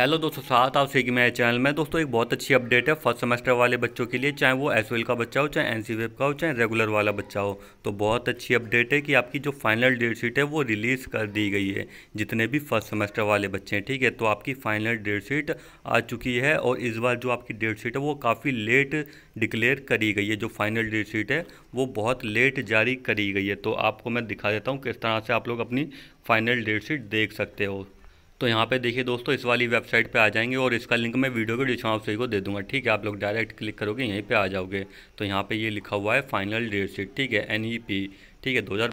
hello दोस्तों साथ आप सभी मेरे चैनल में दोस्तों एक बहुत अच्छी अपडेट है फर्स्ट सेमेस्टर वाले बच्चों के लिए चाहे वो एस का बच्चा हो चाहे एन सी e का हो चाहे रेगुलर वाला बच्चा हो तो बहुत अच्छी अपडेट है कि आपकी जो फाइनल डेट शीट है वो रिलीज़ कर दी गई है जितने भी फर्स्ट सेमेस्टर वाले बच्चे हैं ठीक है तो आपकी फाइनल डेट शीट आ चुकी है और इस बार जो आपकी डेट शीट है वो काफ़ी लेट डिक्लेयर करी गई है जो फाइनल डेट शीट है वो बहुत लेट जारी करी गई है तो आपको मैं दिखा देता हूँ किस तरह से आप लोग अपनी फाइनल डेट शीट देख सकते हो तो यहाँ पे देखिए दोस्तों इस वाली वेबसाइट पे आ जाएंगे और इसका लिंक मैं वीडियो के डिस्क्रिप्शन को दे दूँगा ठीक है आप लोग डायरेक्ट क्लिक करोगे यहीं पे आ जाओगे तो यहाँ पे ये लिखा हुआ है फाइनल डेट शीट ठीक है एन e ठीक है दो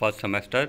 फर्स्ट सेमेस्टर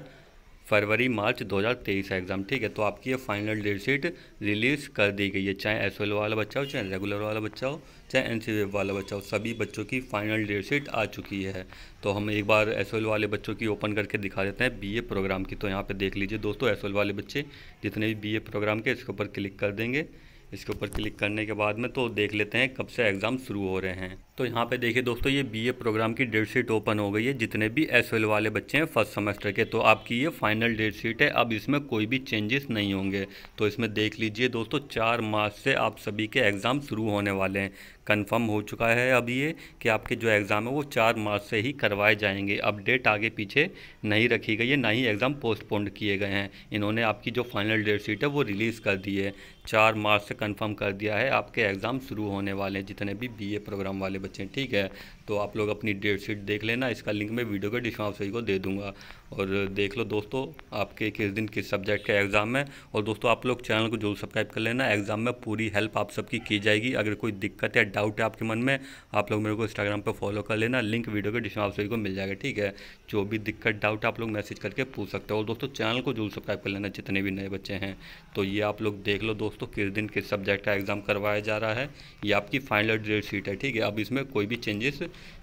फरवरी मार्च 2023 का एग्ज़ाम ठीक है तो आपकी ये फाइनल डेट शीट रिलीज़ कर दी गई है चाहे एस वाला बच्चा हो चाहे रेगुलर वाला बच्चा हो चाहे एन वाला बच्चा हो सभी बच्चों की फाइनल डेट शीट आ चुकी है तो हम एक बार एस वाले बच्चों की ओपन करके दिखा देते हैं बी प्रोग्राम की तो यहाँ पर देख लीजिए दोस्तों एस वाले बच्चे जितने भी बी प्रोग्राम के इसके ऊपर क्लिक कर देंगे इसके ऊपर क्लिक करने के बाद में तो देख लेते हैं कब से एग्ज़ाम शुरू हो रहे हैं तो यहाँ पे देखिए दोस्तों ये बीए प्रोग्राम की डेट शीट ओपन हो गई है जितने भी एस वाले बच्चे हैं फर्स्ट सेमेस्टर के तो आपकी ये फाइनल डेट शीट है अब इसमें कोई भी चेंजेस नहीं होंगे तो इसमें देख लीजिए दोस्तों चार मार्च से आप सभी के एग्ज़ाम शुरू होने वाले हैं कन्फर्म हो चुका है अब ये कि आपके जो एग्ज़ाम है वो चार मार्च से ही करवाए जाएंगे अब डेट आगे पीछे नहीं रखी गई है ना ही एग्ज़ाम पोस्टपोन्ड किए गए हैं इन्होंने आपकी जो फाइनल डेट शीट है वो रिलीज़ कर दी है चार मार्च से कंफर्म कर दिया है आपके एग्ज़ाम शुरू होने वाले हैं जितने भी बीए प्रोग्राम वाले बच्चे हैं ठीक है तो आप लोग अपनी डेट शीट देख लेना इसका लिंक मैं वीडियो के डिस्क्रिप्शन को दे दूंगा और देख लो दोस्तों आपके किस दिन किस सब्जेक्ट का एग्ज़ाम है और दोस्तों आप लोग चैनल को जरूर सब्सक्राइब कर लेना एग्ज़ाम में पूरी हेल्प आप सबकी की जाएगी अगर कोई दिक्कत या डाउट है आपके मन में आप लोग मेरे को इंस्टाग्राम पर फॉलो कर लेना लिंक वीडियो के डिस्क्रिप्शन को मिल जाएगा ठीक है जो भी दिक्कत डाउट आप लोग मैसेज करके पूछ सकते हो और दोस्तों चैनल को जरूर सब्सक्राइब कर लेना जितने भी नए बच्चे हैं तो ये आप लोग देख लो दोस्तों दोस्तों किस दिन किस सब्जेक्ट का एग्ज़ाम करवाया जा रहा है ये आपकी फाइनल डेट शीट है ठीक है अब इसमें कोई भी चेंजेस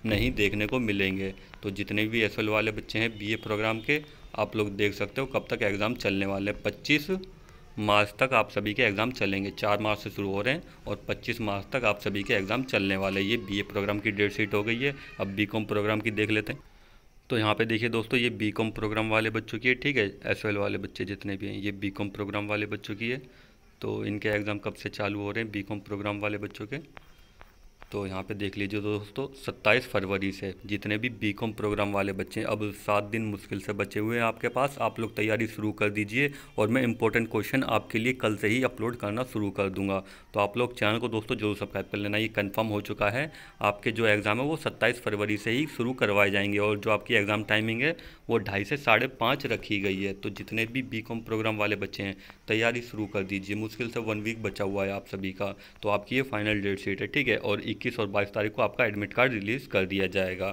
नहीं देखने को मिलेंगे तो जितने भी एस वाले बच्चे हैं बी प्रोग्राम के आप लोग देख सकते हो कब तक एग्ज़ाम चलने वाले हैं पच्चीस मार्च तक आप सभी के एग्ज़ाम चलेंगे चार मार्च से शुरू हो रहे हैं और 25 मार्च तक आप सभी के एग्ज़ाम चलने वाले ये बीए प्रोग्राम की डेट शीट हो गई है अब बीकॉम प्रोग्राम की देख लेते हैं तो यहाँ पे देखिए दोस्तों ये बीकॉम प्रोग्राम वाले बच्चों की है ठीक है एस वाले बच्चे जितने भी हैं ये बी प्रोग्राम वाले बच्चों की है तो इनके एग्ज़ाम कब से चालू हो रहे हैं बीकॉम प्रोग्राम वाले बच्चों के तो यहाँ पे देख लीजिए दोस्तों सत्ताईस फरवरी से जितने भी बी कॉम प्रोग्राम वाले बच्चे अब सात दिन मुश्किल से बचे हुए हैं आपके पास आप लोग तैयारी शुरू कर दीजिए और मैं इंपॉर्टेंट क्वेश्चन आपके लिए कल से ही अपलोड करना शुरू कर दूंगा तो आप लोग चैनल को दोस्तों जरूर सब्सक्राइब कर लेना ये कन्फर्म हो चुका है आपके जो एग्ज़ाम है वो सत्ताईस फरवरी से ही शुरू करवाए जाएंगे और जो आपकी एग्ज़ाम टाइमिंग है वो ढाई से साढ़े पाँच रखी गई है तो जितने भी बी कॉम प्रोग्राम वाले बच्चे हैं तैयारी शुरू कर दीजिए मुश्किल से वन वीक बचा हुआ है आप सभी का तो आपकी ये फाइनल डेट शीट है ठीक है और इक्कीस और बाईस तारीख को आपका एडमिट कार्ड रिलीज़ कर दिया जाएगा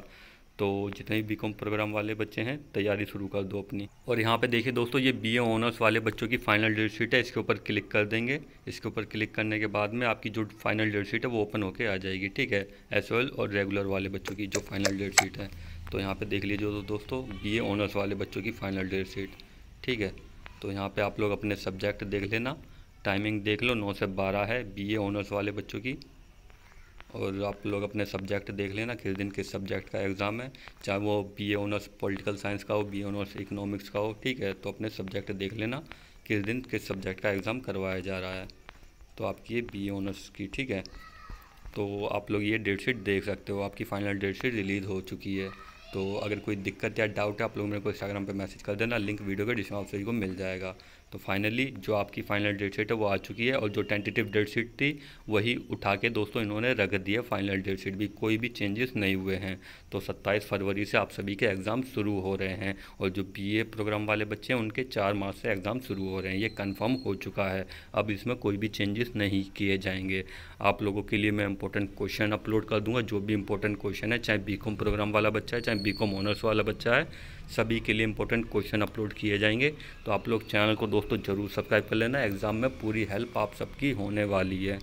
तो जितने भी बी प्रोग्राम वाले बच्चे हैं तैयारी शुरू कर दो अपनी और यहाँ पे देखिए दोस्तों ये बी ऑनर्स वाले बच्चों की फाइनल डेट शीट है इसके ऊपर क्लिक कर देंगे इसके ऊपर क्लिक करने के बाद में आपकी जो फाइनल डेट शीट है वो ओपन होके आ जाएगी ठीक है एस और रेगुलर वाले बच्चों की जो फाइनल डेट शीट है तो यहाँ पर देख लीजिए दो दोस्तों बी ऑनर्स वाले बच्चों की फाइनल डेट शीट ठीक है तो यहाँ पर आप लोग अपने सब्जेक्ट देख लेना टाइमिंग देख लो नौ से बारह है बी ऑनर्स वाले बच्चों की और आप लोग अपने सब्जेक्ट देख लेना किस दिन किस सब्जेक्ट का एग्ज़ाम है चाहे वो B honours political political science का हो बी एनर्स इकनॉमिक्स इकोनॉमिक्स का हो ठीक है तो अपने सब्जेक्ट देख लेना किस दिन किस सब्जेक्ट का एग्ज़ाम करवाया जा रहा है तो आपकी ये बी एनर्स की ठीक है तो आप लोग ये डेट शीट देख सकते हो आपकी फाइनल डेट शीट रिलीज़ हो चुकी है तो अगर कोई दिक्कत या डाउट है आप लोग मेरे को इंस्टाग्राम पे मैसेज कर देना लिंक वीडियो के डिस्क्रिप्शन में को मिल जाएगा तो फाइनली जो आपकी फाइनल डेट शीट है वो आ चुकी है और जो टेंटेटिव डेट शीट थी वही उठा के दोस्तों इन्होंने रख दिया फाइनल डेट शीट भी कोई भी चेंजेस नहीं हुए हैं तो 27 फरवरी से आप सभी के एग्ज़ाम शुरू हो रहे हैं और जो बीए प्रोग्राम वाले बच्चे हैं उनके चार मार्च से एग्ज़ाम शुरू हो रहे हैं ये कन्फर्म हो चुका है अब इसमें कोई भी चेंजेस नहीं किए जाएंगे आप लोगों के लिए मैं इंपॉर्टेंट क्वेश्चन अपलोड कर दूँगा जो भी इंपॉर्टेंट क्वेश्चन है चाहे बी प्रोग्राम वाला बच्चा है चाहे बी ऑनर्स वाला बच्चा है सभी के लिए इंपॉर्टेंट क्वेश्चन अपलोड किए जाएंगे तो आप लोग चैनल को दोस्तों ज़रूर सब्सक्राइब कर लेना एग्ज़ाम में पूरी हेल्प आप सबकी होने वाली है